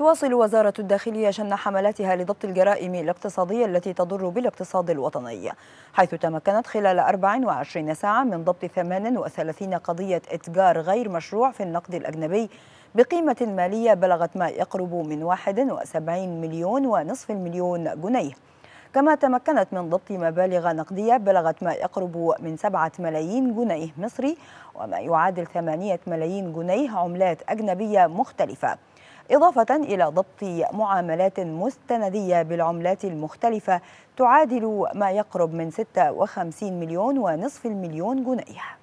تواصل وزارة الداخلية شن حملاتها لضبط الجرائم الاقتصادية التي تضر بالاقتصاد الوطني حيث تمكنت خلال 24 ساعة من ضبط 38 قضية إتجار غير مشروع في النقد الأجنبي بقيمة مالية بلغت ما يقرب من 71 مليون ونصف المليون جنيه كما تمكنت من ضبط مبالغ نقدية بلغت ما يقرب من 7 ملايين جنيه مصري وما يعادل 8 ملايين جنيه عملات أجنبية مختلفة إضافة إلى ضبط معاملات مستندية بالعملات المختلفة تعادل ما يقرب من 56 مليون ونصف المليون جنيه